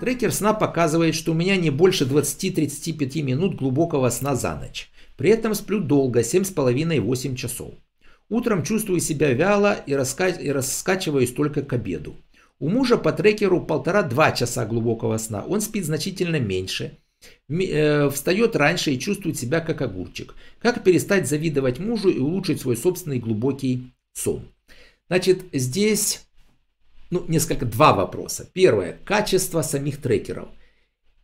Трекер сна показывает, что у меня не больше 20-35 минут глубокого сна за ночь. При этом сплю долго, 7,5-8 часов. Утром чувствую себя вяло и, раска... и раскачиваюсь только к обеду. У мужа по трекеру 1,5-2 часа глубокого сна. Он спит значительно меньше, э, встает раньше и чувствует себя как огурчик. Как перестать завидовать мужу и улучшить свой собственный глубокий сон? Значит, здесь ну, несколько два вопроса. Первое. Качество самих трекеров.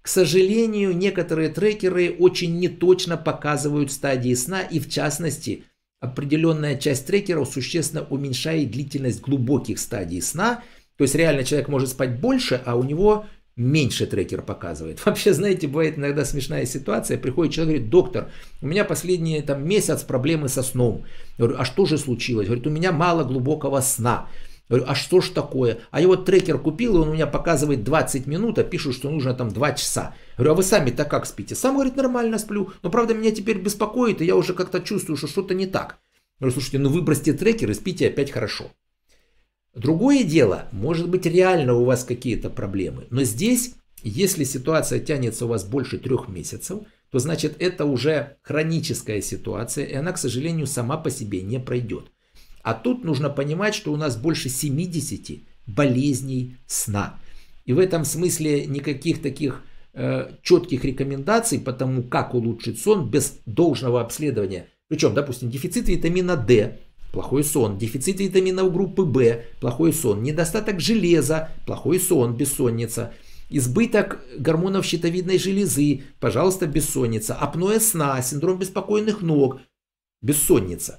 К сожалению, некоторые трекеры очень неточно показывают стадии сна и, в частности, определенная часть трекеров существенно уменьшает длительность глубоких стадий сна. То есть реально человек может спать больше, а у него меньше трекер показывает. Вообще, знаете, бывает иногда смешная ситуация. Приходит человек говорит, доктор, у меня последний там, месяц проблемы со сном. Я говорю, а что же случилось? Говорит, у меня мало глубокого сна говорю, а что ж такое? А я вот трекер купил, и он у меня показывает 20 минут, а пишут, что нужно там 2 часа. говорю, а вы сами-то как спите? Сам, говорит, нормально сплю, но правда меня теперь беспокоит, и я уже как-то чувствую, что что-то не так. говорю, слушайте, ну выбросьте трекер и спите опять хорошо. Другое дело, может быть реально у вас какие-то проблемы, но здесь, если ситуация тянется у вас больше трех месяцев, то значит это уже хроническая ситуация, и она, к сожалению, сама по себе не пройдет. А тут нужно понимать, что у нас больше 70 болезней сна. И в этом смысле никаких таких э, четких рекомендаций по тому, как улучшить сон без должного обследования. Причем, допустим, дефицит витамина D, плохой сон, дефицит витамина группы В, плохой сон, недостаток железа, плохой сон, бессонница, избыток гормонов щитовидной железы, пожалуйста, бессонница, апноэ сна, синдром беспокойных ног, бессонница.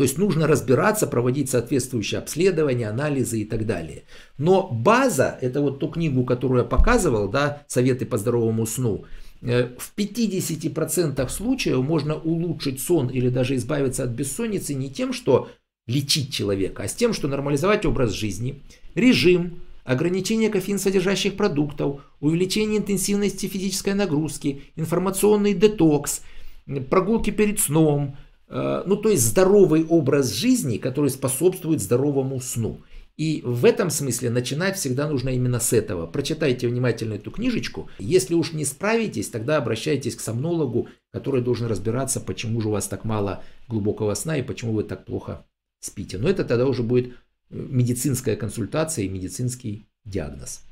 То есть нужно разбираться, проводить соответствующие обследования, анализы и так далее. Но база, это вот ту книгу, которую я показывал, да, «Советы по здоровому сну», э, в 50% случаев можно улучшить сон или даже избавиться от бессонницы не тем, что лечить человека, а с тем, что нормализовать образ жизни, режим, ограничение кофеин-содержащих продуктов, увеличение интенсивности физической нагрузки, информационный детокс, прогулки перед сном – Э, ну то есть здоровый образ жизни, который способствует здоровому сну. И в этом смысле начинать всегда нужно именно с этого. Прочитайте внимательно эту книжечку. Если уж не справитесь, тогда обращайтесь к сомнологу, который должен разбираться, почему же у вас так мало глубокого сна и почему вы так плохо спите. Но это тогда уже будет э, медицинская консультация и медицинский диагноз.